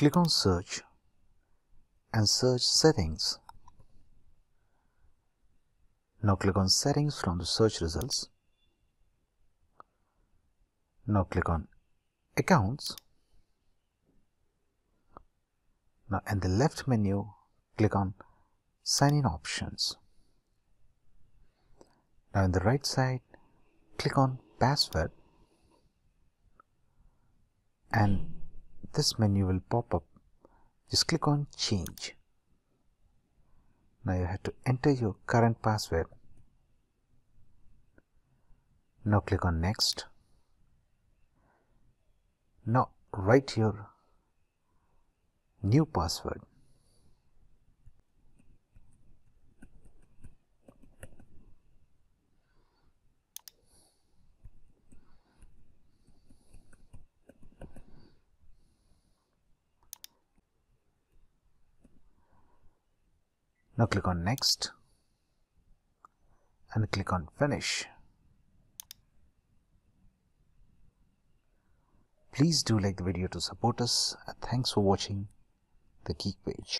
Click on search and search settings. Now click on settings from the search results. Now click on accounts. Now in the left menu, click on sign in options. Now in the right side, click on password and this menu will pop up. Just click on change. Now you have to enter your current password. Now click on next. Now write your new password. Now click on next and click on finish. Please do like the video to support us and thanks for watching the Geek page.